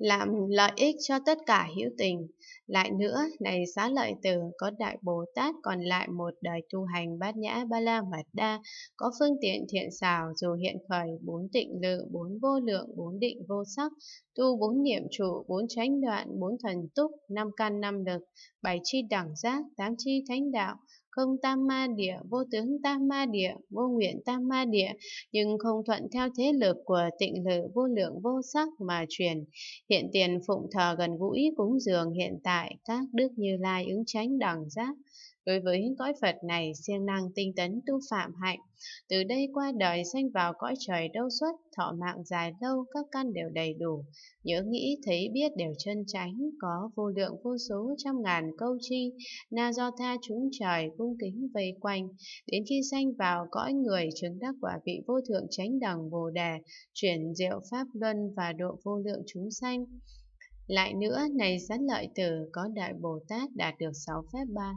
làm lợi ích cho tất cả hữu tình. Lại nữa, này xá lợi tử, có đại Bồ Tát còn lại một đời tu hành bát nhã ba la mật đa, có phương tiện thiện xảo dù hiện khởi bốn tịnh lự, bốn vô lượng, bốn định vô sắc, tu bốn niệm trụ, bốn chánh đoạn, bốn thần túc, năm căn năm lực, bảy chi đẳng giác, tám chi thánh đạo, không tam ma địa, vô tướng tam ma địa, vô nguyện tam ma địa, nhưng không thuận theo thế lực của tịnh lự vô lượng vô sắc mà truyền. Hiện tiền phụng thờ gần gũi cúng dường hiện tại các đức như lai ứng chánh đẳng giác, Đối với cõi Phật này siêng năng tinh tấn tu phạm hạnh, từ đây qua đời sanh vào cõi trời đâu xuất, thọ mạng dài lâu, các căn đều đầy đủ, nhớ nghĩ thấy biết đều chân tránh, có vô lượng vô số trăm ngàn câu chi, na do tha chúng trời cung kính vây quanh, đến khi sanh vào cõi người chứng đắc quả vị vô thượng chánh đẳng bồ đề, chuyển diệu pháp luân và độ vô lượng chúng sanh. Lại nữa, này sẵn lợi tử có đại Bồ Tát đạt được sáu phép ba